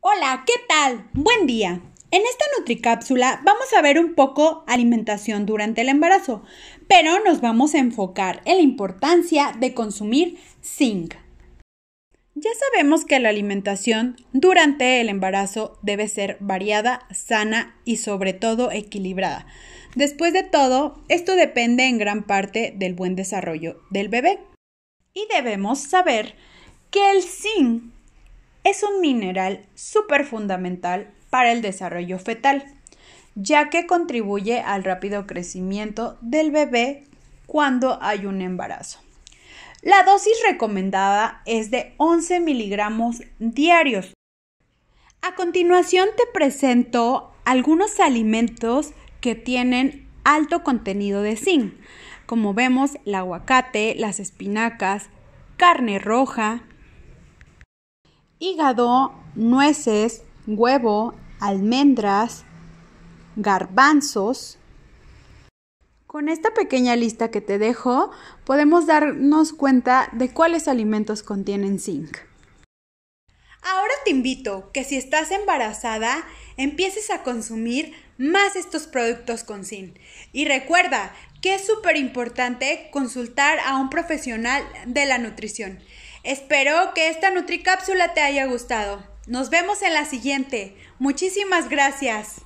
Hola, ¿qué tal? Buen día. En esta nutricápsula vamos a ver un poco alimentación durante el embarazo, pero nos vamos a enfocar en la importancia de consumir zinc. Ya sabemos que la alimentación durante el embarazo debe ser variada, sana y sobre todo equilibrada. Después de todo, esto depende en gran parte del buen desarrollo del bebé. Y debemos saber que el zinc es un mineral súper fundamental para el desarrollo fetal, ya que contribuye al rápido crecimiento del bebé cuando hay un embarazo. La dosis recomendada es de 11 miligramos diarios. A continuación te presento algunos alimentos que tienen alto contenido de zinc, como vemos el aguacate, las espinacas, carne roja, hígado, nueces, huevo, almendras, garbanzos. Con esta pequeña lista que te dejo, podemos darnos cuenta de cuáles alimentos contienen zinc. Ahora te invito que si estás embarazada, empieces a consumir más estos productos con zinc. Y recuerda que es súper importante consultar a un profesional de la nutrición. Espero que esta Nutricápsula te haya gustado. Nos vemos en la siguiente. Muchísimas gracias.